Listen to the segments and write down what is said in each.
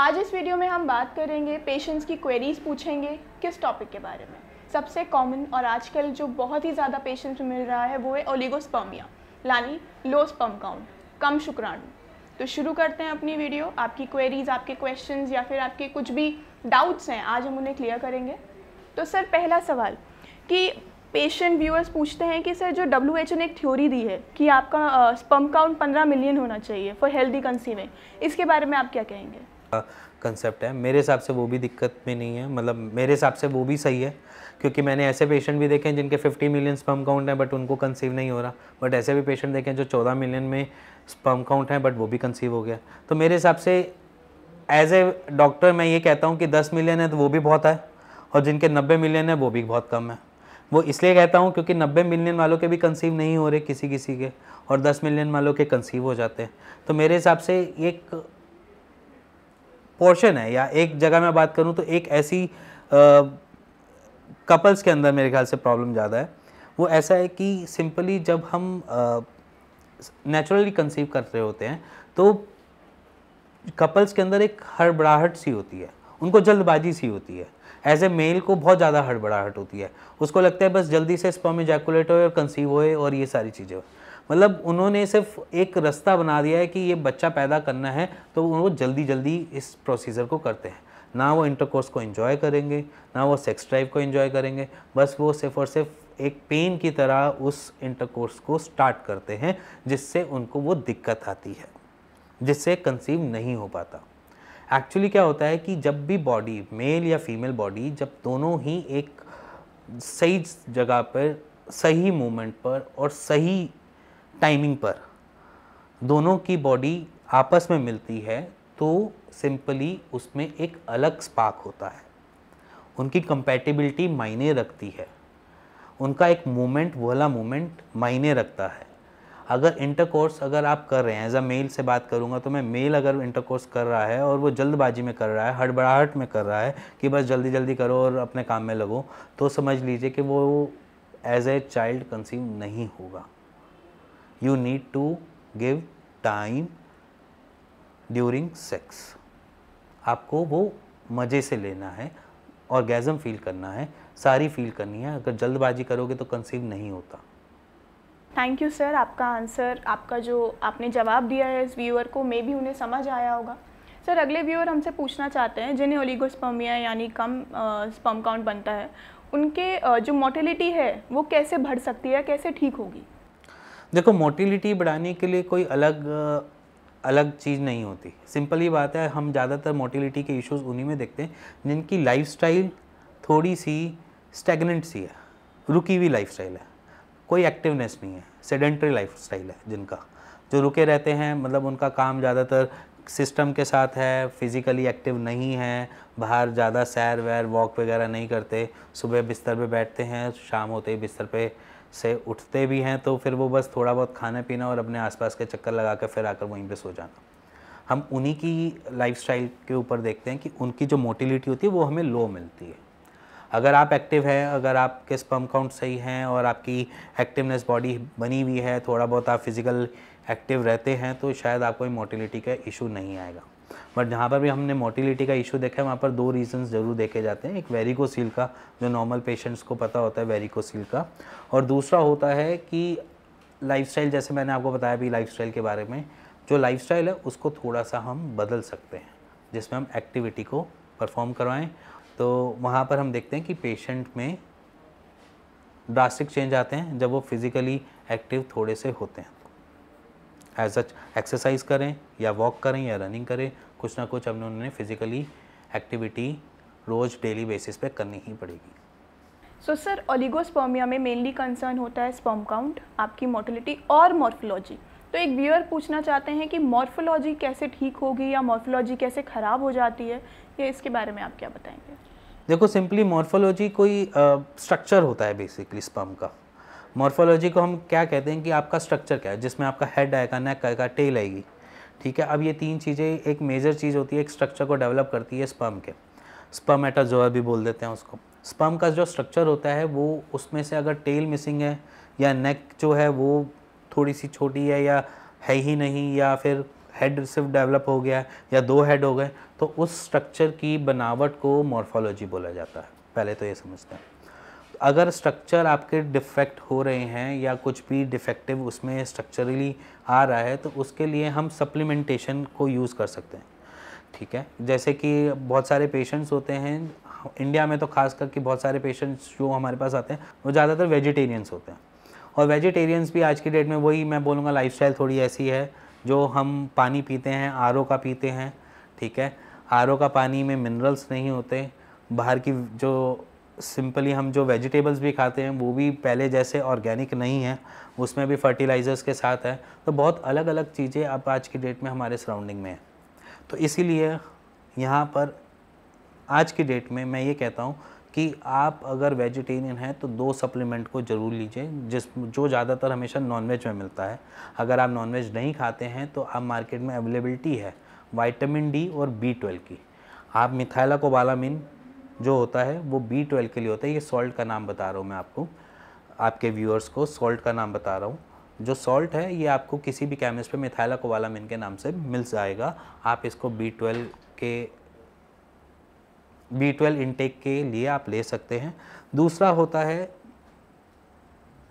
आज इस वीडियो में हम बात करेंगे पेशेंट्स की क्वेरीज पूछेंगे किस टॉपिक के बारे में सबसे कॉमन और आजकल जो बहुत ही ज़्यादा पेशेंट्स मिल रहा है वो है ओलिगोस्पर्मिया लानी लो स्पर्म काउंट कम शुक्राणु तो शुरू करते हैं अपनी वीडियो आपकी क्वेरीज आपके क्वेश्चन या फिर आपके कुछ भी डाउट्स हैं आज हम उन्हें क्लियर करेंगे तो सर पहला सवाल कि पेशेंट व्यूअर्स पूछते हैं कि सर जो डब्ल्यू एच ने एक थ्योरी दी है कि आपका स्पम काउंट पंद्रह मिलियन होना चाहिए फॉर हेल्दी कंसीविंग इसके बारे में आप क्या कहेंगे कंसेप्ट है मेरे हिसाब से वो भी दिक्कत में नहीं है मतलब मेरे हिसाब से वो भी सही है क्योंकि मैंने ऐसे पेशेंट भी देखे हैं जिनके 50 मिलियन स्पम काउंट है बट उनको कंसीव नहीं हो रहा बट ऐसे भी पेशेंट देखे हैं जो 14 मिलियन में स्पम काउंट है बट वो भी कंसीव हो गया तो मेरे हिसाब से एज ए डॉक्टर मैं ये कहता हूँ कि दस मिलियन है तो वो भी बहुत है और जिनके नब्बे मिलियन है वो भी बहुत कम है वो इसलिए कहता हूँ क्योंकि नब्बे मिलियन वालों के भी कंसीव नहीं हो रहे किसी किसी के और दस मिलियन वालों के कंसीव हो जाते हैं तो मेरे हिसाब से एक पोर्शन है या एक जगह मैं बात करूँ तो एक ऐसी कपल्स के अंदर मेरे ख्याल से प्रॉब्लम ज़्यादा है वो ऐसा है कि सिंपली जब हम नेचुरली कंसीव कर रहे होते हैं तो कपल्स के अंदर एक हड़बड़ाहट सी होती है उनको जल्दबाजी सी होती है एज ए मेल को बहुत ज़्यादा हड़बड़ाहट होती है उसको लगता है बस जल्दी से स्पर्म इजैकुलेट होए और कंसीव होए और ये सारी चीज़ें मतलब उन्होंने सिर्फ एक रास्ता बना दिया है कि ये बच्चा पैदा करना है तो वो जल्दी जल्दी इस प्रोसीजर को करते हैं ना वो इंटरकोर्स को इन्जॉय करेंगे ना वो सेक्स ड्राइव को इन्जॉय करेंगे बस वो सिर्फ और सिर्फ एक पेन की तरह उस इंटरकोर्स को स्टार्ट करते हैं जिससे उनको वो दिक्कत आती है जिससे कंसीव नहीं हो पाता एक्चुअली क्या होता है कि जब भी बॉडी मेल या फीमेल बॉडी जब दोनों ही एक सही जगह पर सही मोमेंट पर और सही टाइमिंग पर दोनों की बॉडी आपस में मिलती है तो सिंपली उसमें एक अलग स्पार्क होता है उनकी कंपैटिबिलिटी मायने रखती है उनका एक मोमेंट वाला मोमेंट मायने रखता है अगर इंटरकोर्स अगर आप कर रहे हैं एज अ मेल से बात करूंगा तो मैं मेल अगर इंटरकोर्स कर रहा है और वो जल्दबाजी में कर रहा है हड़बड़ाहट में कर रहा है कि बस जल्दी जल्दी करो और अपने काम में लगो तो समझ लीजिए कि वो एज ए चाइल्ड कंसीव नहीं होगा you need to give time during sex आपको वो मज़े से लेना है और गैज़म फील करना है सारी फील करनी है अगर जल्दबाजी करोगे तो कंसीव नहीं होता थैंक यू सर आपका आंसर आपका जो आपने जवाब दिया है इस व्यूअर को मे भी उन्हें समझ आया होगा सर अगले व्यूअर हमसे पूछना चाहते हैं जिन्हें ओलिगोस्पर्मिया यानी कम स्पम काउंट बनता है उनके जो मोटिलिटी है वो कैसे बढ़ सकती है कैसे ठीक होगी देखो मोटिलिटी बढ़ाने के लिए कोई अलग अलग चीज़ नहीं होती सिंपल ही बात है हम ज़्यादातर मोटिलिटी के इश्यूज उन्हीं में देखते हैं जिनकी लाइफ थोड़ी सी स्टेगनेंट सी है रुकी हुई लाइफ है कोई एक्टिवनेस नहीं है सेडेंट्री लाइफ है जिनका जो रुके रहते हैं मतलब उनका काम ज़्यादातर सिस्टम के साथ है फिज़िकली एक्टिव नहीं है बाहर ज़्यादा सैर वैर वॉक वगैरह नहीं करते सुबह बिस्तर पे बैठते हैं शाम होते ही बिस्तर पे से उठते भी हैं तो फिर वो बस थोड़ा बहुत खाना पीना और अपने आसपास के चक्कर लगा कर फिर आकर वहीं पे सो जाना हम उन्हीं की स्टाइल के ऊपर देखते हैं कि उनकी जो मोटिलिटी होती है वो हमें लो मिलती है अगर आप एक्टिव हैं अगर आपके स्पम काउंट सही हैं और आपकी एक्टिवनेस बॉडी बनी हुई है थोड़ा बहुत आप फिज़िकल एक्टिव रहते हैं तो शायद आपको मोटिलिटी का इशू नहीं आएगा बट जहाँ पर भी हमने मोटिलिटी का इशू देखा है वहाँ पर दो रीजंस ज़रूर देखे जाते हैं एक वेरिकोसील का जो नॉर्मल पेशेंट्स को पता होता है वेरिकोसील का और दूसरा होता है कि लाइफस्टाइल जैसे मैंने आपको बताया भी लाइफस्टाइल के बारे में जो लाइफस्टाइल है उसको थोड़ा सा हम बदल सकते हैं जिसमें हम एक्टिविटी को परफॉर्म करवाएं तो वहाँ पर हम देखते हैं कि पेशेंट में ड्रास्टिक चेंज आते हैं जब वो फिज़िकली एक्टिव थोड़े से होते हैं एज सच एक्सरसाइज करें या वॉक करें या रनिंग करें कुछ ना कुछ हमने उन्हें फिजिकली एक्टिविटी रोज़ डेली बेसिस पे करनी ही पड़ेगी सो सर ओलिगोस्पर्मिया में मेनली कंसर्न होता है स्पर्म काउंट आपकी मोटिलिटी और मॉर्फोलॉजी तो एक व्यूअर पूछना चाहते हैं कि मॉर्फोलॉजी कैसे ठीक होगी या मॉर्फोलॉजी कैसे ख़राब हो जाती है या इसके बारे में आप क्या बताएंगे देखो सिंपली मॉर्फोलॉजी कोई स्ट्रक्चर uh, होता है बेसिकली स्पर्म का मॉर्फोलॉजी को हम क्या कहते हैं कि आपका स्ट्रक्चर क्या है जिसमें आपका हेड आएगा नेक आएगा टेल आएगी ठीक है अब ये तीन चीज़ें एक मेजर चीज़ होती है एक स्ट्रक्चर को डेवलप करती है स्पर्म के स्पर्म एटाजोआ भी बोल देते हैं उसको स्पर्म का जो स्ट्रक्चर होता है वो उसमें से अगर टेल मिसिंग है या नेक जो है वो थोड़ी सी छोटी है या है ही नहीं या फिर हेड सिर्फ डेवलप हो गया या दो हेड हो गए तो उस स्ट्रक्चर की बनावट को मॉर्फोलॉजी बोला जाता है पहले तो ये समझते हैं अगर स्ट्रक्चर आपके डिफेक्ट हो रहे हैं या कुछ भी डिफेक्टिव उसमें स्ट्रक्चरली आ रहा है तो उसके लिए हम सप्लीमेंटेशन को यूज़ कर सकते हैं ठीक है जैसे कि बहुत सारे पेशेंट्स होते हैं इंडिया में तो खास करके बहुत सारे पेशेंट्स जो हमारे पास आते हैं वो ज़्यादातर वेजिटेरियंस होते हैं और वेजिटेरियंस भी आज की डेट में वही मैं बोलूँगा लाइफ थोड़ी ऐसी है जो हम पानी पीते हैं आर का पीते हैं ठीक है आर का पानी में मिनरल्स नहीं होते बाहर की जो सिंपली हम जो वेजिटेबल्स भी खाते हैं वो भी पहले जैसे ऑर्गेनिक नहीं है उसमें भी फर्टिलाइज़र्स के साथ है तो बहुत अलग अलग चीज़ें अब आज की डेट में हमारे सराउंडिंग में है तो इसीलिए यहाँ पर आज की डेट में मैं ये कहता हूँ कि आप अगर वेजिटेरियन हैं तो दो सप्लीमेंट को ज़रूर लीजिए जिस जो ज़्यादातर हमेशा नॉनवेज में मिलता है अगर आप नॉनवेज नहीं खाते हैं तो आप मार्केट में अवेलेबिलिटी है वाइटामिन डी और बी ट्वेल्व की आप मिथाइला कोबालामिन जो होता है वो बी ट्वेल्व के लिए होता है ये सॉल्ट का नाम बता रहा हूँ मैं आपको आपके व्यूअर्स को सॉल्ट का नाम बता रहा हूँ जो सॉल्ट है ये आपको किसी भी केमिस्ट पे मिथाइला कोवालामिन के नाम से मिल जाएगा आप इसको बी ट्वेल्व के बी ट्वेल्व इनटेक के लिए आप ले सकते हैं दूसरा होता है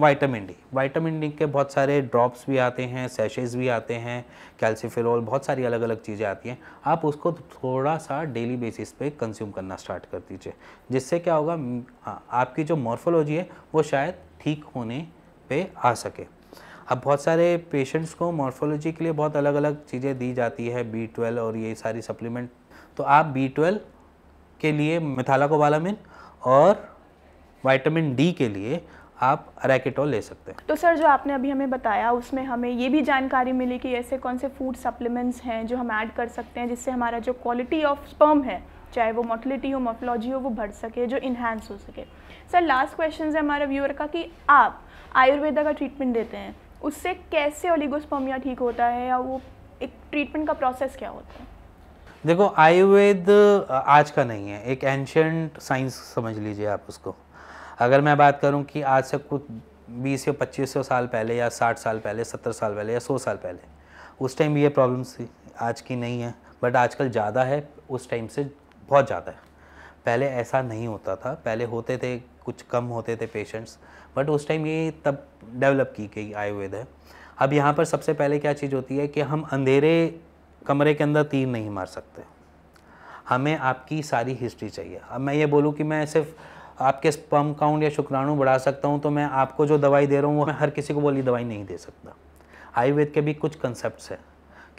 वाइटामिन डी वाइटामिन डी के बहुत सारे ड्रॉप्स भी आते हैं सेशेज भी आते हैं कैल्सीफेरॉल बहुत सारी अलग अलग चीज़ें आती हैं आप उसको थोड़ा सा डेली बेसिस पे कंज्यूम करना स्टार्ट कर दीजिए जिससे क्या होगा आपकी जो मॉर्फोलॉजी है वो शायद ठीक होने पे आ सके अब बहुत सारे पेशेंट्स को मॉर्फोलॉजी के लिए बहुत अलग अलग चीज़ें दी जाती है बी ट्वेल्व और ये सारी सप्लीमेंट तो आप बी ट्वेल्व के लिए मिथाला कोबालामिन और वाइटामिन डी के लिए आप अरेकेटोल ले सकते हैं तो सर जो आपने अभी हमें बताया उसमें हमें ये भी जानकारी मिली कि ऐसे कौन से फूड सप्लीमेंट्स हैं जो हम ऐड कर सकते हैं जिससे हमारा जो क्वालिटी ऑफ स्पर्म है चाहे वो मोटिलिटी हो मोफोलॉजी हो वो बढ़ सके जो इन्हांस हो सके सर लास्ट क्वेश्चन है हमारा व्यूअर का कि आप आयुर्वेदा का ट्रीटमेंट देते हैं उससे कैसे ओलिगोस्पर्मिया ठीक होता है या वो एक ट्रीटमेंट का प्रोसेस क्या होता है देखो आयुर्वेद आज का नहीं है एक एंशंट साइंस समझ लीजिए आप उसको अगर मैं बात करूँ कि आज से कुछ बीस या पच्चीस सौ साल पहले या साठ साल पहले सत्तर साल पहले या सौ साल पहले उस टाइम ये प्रॉब्लम्स थी आज की नहीं है बट आजकल ज़्यादा है उस टाइम से बहुत ज़्यादा है पहले ऐसा नहीं होता था पहले होते थे कुछ कम होते थे पेशेंट्स बट उस टाइम ये तब डेवलप की गई आयुर्वेद है अब यहाँ पर सबसे पहले क्या चीज़ होती है कि हम अंधेरे कमरे के अंदर तीर नहीं मार सकते हमें आपकी सारी हिस्ट्री चाहिए अब मैं ये बोलूँ कि मैं सिर्फ आपके स्पम काउंट या शुक्राणु बढ़ा सकता हूँ तो मैं आपको जो दवाई दे रहा हूँ वो मैं हर किसी को बोली दवाई नहीं दे सकता आयुर्वेद के भी कुछ कंसेप्ट है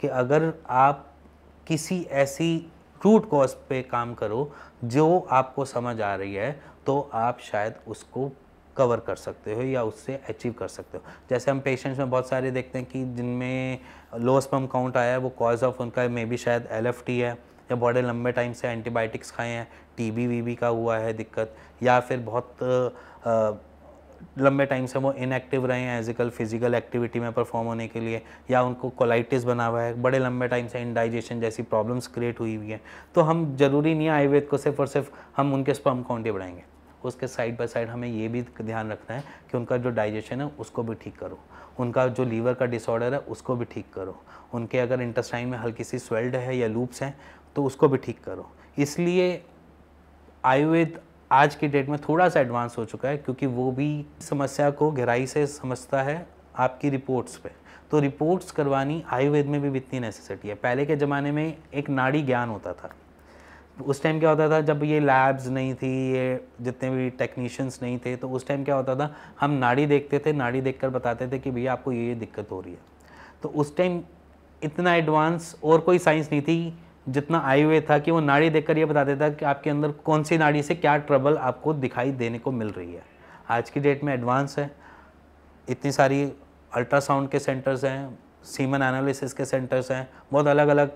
कि अगर आप किसी ऐसी रूट कॉज पे काम करो जो आपको समझ आ रही है तो आप शायद उसको कवर कर सकते हो या उससे अचीव कर सकते हो जैसे हम पेशेंट्स में बहुत सारे देखते हैं कि जिनमें लो स्पम काउंट आया है वो कॉज ऑफ उनका मे बी शायद एल है या बड़े लंबे टाइम से एंटीबायोटिक्स खाए हैं टीबी वीबी का हुआ है दिक्कत या फिर बहुत आ, लंबे टाइम से वो इनएक्टिव रहे हैं एजिकल फिजिकल एक्टिविटी में परफॉर्म होने के लिए या उनको कोलाइटिस बना हुआ है बड़े लंबे टाइम से इनडाइजेशन जैसी प्रॉब्लम्स क्रिएट हुई हुई हैं तो हम ज़रूरी नहीं है आयुर्वेद को सिर्फ और सिर्फ हम उनके स्पर्म काउंटी बढ़ाएंगे उसके साइड बाय साइड हमें ये भी ध्यान रखना है कि उनका जो डाइजेशन है उसको भी ठीक करो उनका जो लीवर का डिसऑर्डर है उसको भी ठीक करो उनके अगर इंटेस्टाइन में हल्की सी स्वेल्ड है या लूप्स हैं तो उसको भी ठीक करो इसलिए आयुर्वेद आज के डेट में थोड़ा सा एडवांस हो चुका है क्योंकि वो भी समस्या को गहराई से समझता है आपकी रिपोर्ट्स पे तो रिपोर्ट्स करवानी आयुर्वेद में भी इतनी नेसेसिटी है पहले के ज़माने में एक नाड़ी ज्ञान होता था उस टाइम क्या होता था जब ये लैब्स नहीं थी ये जितने भी टेक्नीशियंस नहीं थे तो उस टाइम क्या होता था हम नाड़ी देखते थे नाड़ी देख बताते थे कि भैया आपको ये ये दिक्कत हो रही है तो उस टाइम इतना एडवांस और कोई साइंस नहीं थी जितना आए हुए था कि वो नाड़ी देखकर ये बता देता कि आपके अंदर कौन सी नाड़ी से क्या ट्रबल आपको दिखाई देने को मिल रही है आज की डेट में एडवांस है इतनी सारी अल्ट्रासाउंड के सेंटर्स हैं सीमन एनालिसिस के सेंटर्स हैं बहुत अलग अलग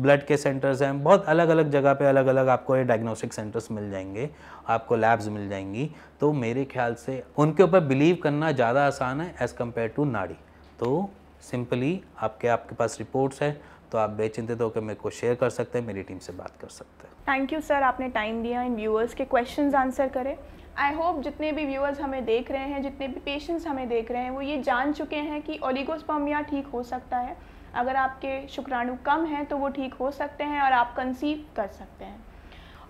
ब्लड के सेंटर्स हैं बहुत अलग अलग जगह पे अलग अलग आपको ये डायग्नोस्टिक सेंटर्स मिल जाएंगे आपको लैब्स मिल जाएंगी तो मेरे ख्याल से उनके ऊपर बिलीव करना ज़्यादा आसान है एज़ कम्पेयर टू नाड़ी तो सिंपली आपके आपके पास रिपोर्ट्स है तो आप बेचिंतित होकर मेरे को शेयर कर सकते हैं मेरी टीम से बात कर सकते हैं थैंक यू सर आपने टाइम दिया इन व्यूअर्स के क्वेश्चन आंसर करें आई होप जितने भी व्यूअर्स हमें देख रहे हैं जितने भी पेशेंट्स हमें देख रहे हैं वो ये जान चुके हैं कि ओलिगोस्पर्मिया ठीक हो सकता है अगर आपके शुक्राणु कम हैं तो वो ठीक हो सकते हैं और आप कंसीव कर सकते हैं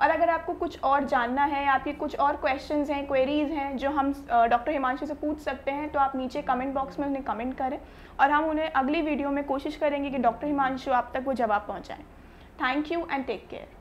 और अगर आपको कुछ और जानना है आपके कुछ और क्वेश्चन हैं क्वेरीज हैं जो हम डॉक्टर हिमांशु से पूछ सकते हैं तो आप नीचे कमेंट बॉक्स में उन्हें कमेंट करें और हम उन्हें अगली वीडियो में कोशिश करेंगे कि डॉक्टर हिमांशु आप तक वो जवाब पहुँचाएँ thank you and take care